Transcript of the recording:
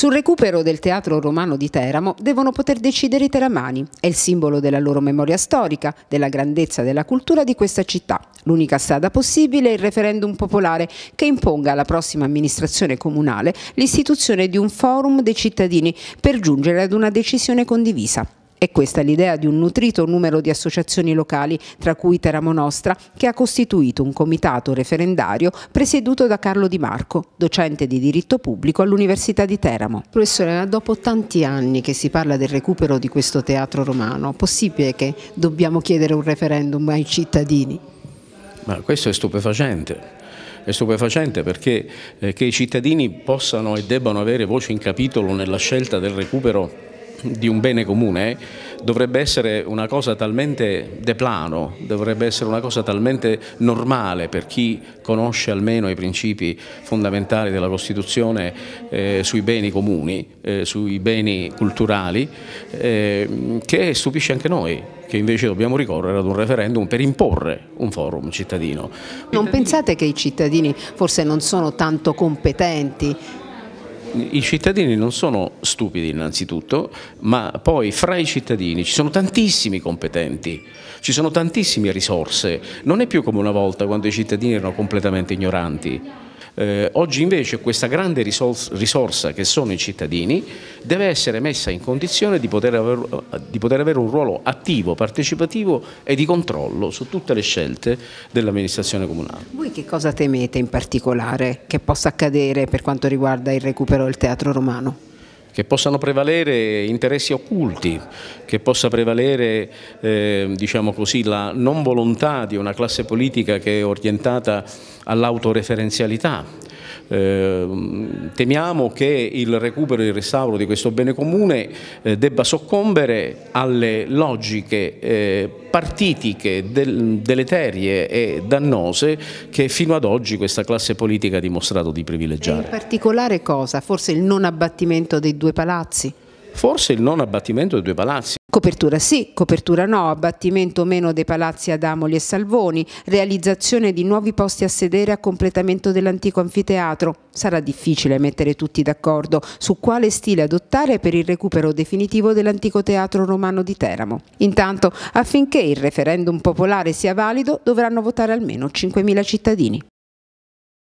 Sul recupero del teatro romano di Teramo devono poter decidere i teramani. È il simbolo della loro memoria storica, della grandezza della cultura di questa città. L'unica strada possibile è il referendum popolare che imponga alla prossima amministrazione comunale l'istituzione di un forum dei cittadini per giungere ad una decisione condivisa. È questa l'idea di un nutrito numero di associazioni locali, tra cui Teramo Nostra, che ha costituito un comitato referendario presieduto da Carlo Di Marco, docente di diritto pubblico all'Università di Teramo. Professore, dopo tanti anni che si parla del recupero di questo teatro romano, è possibile che dobbiamo chiedere un referendum ai cittadini? Ma questo è stupefacente. È stupefacente perché eh, che i cittadini possano e debbano avere voce in capitolo nella scelta del recupero di un bene comune dovrebbe essere una cosa talmente de plano, dovrebbe essere una cosa talmente normale per chi conosce almeno i principi fondamentali della Costituzione eh, sui beni comuni, eh, sui beni culturali, eh, che stupisce anche noi che invece dobbiamo ricorrere ad un referendum per imporre un forum cittadino. Non pensate che i cittadini forse non sono tanto competenti i cittadini non sono stupidi innanzitutto, ma poi fra i cittadini ci sono tantissimi competenti, ci sono tantissime risorse, non è più come una volta quando i cittadini erano completamente ignoranti. Eh, oggi invece questa grande risorsa, che sono i cittadini deve essere messa in condizione di poter, aver, di poter avere un ruolo attivo, partecipativo e di controllo su tutte le scelte dell'amministrazione comunale. Voi che cosa temete in particolare che possa accadere per quanto riguarda il recupero del teatro romano? che possano prevalere interessi occulti, che possa prevalere eh, diciamo così, la non volontà di una classe politica che è orientata all'autoreferenzialità Ehm, temiamo che il recupero e il restauro di questo bene comune eh, debba soccombere alle logiche eh, partitiche, deleterie e dannose che fino ad oggi questa classe politica ha dimostrato di privilegiare. E in particolare cosa? Forse il non abbattimento dei due palazzi? Forse il non abbattimento dei due palazzi. Copertura sì, copertura no, abbattimento meno dei palazzi ad Amoli e Salvoni, realizzazione di nuovi posti a sedere a completamento dell'antico anfiteatro. Sarà difficile mettere tutti d'accordo su quale stile adottare per il recupero definitivo dell'antico teatro romano di Teramo. Intanto, affinché il referendum popolare sia valido, dovranno votare almeno 5.000 cittadini.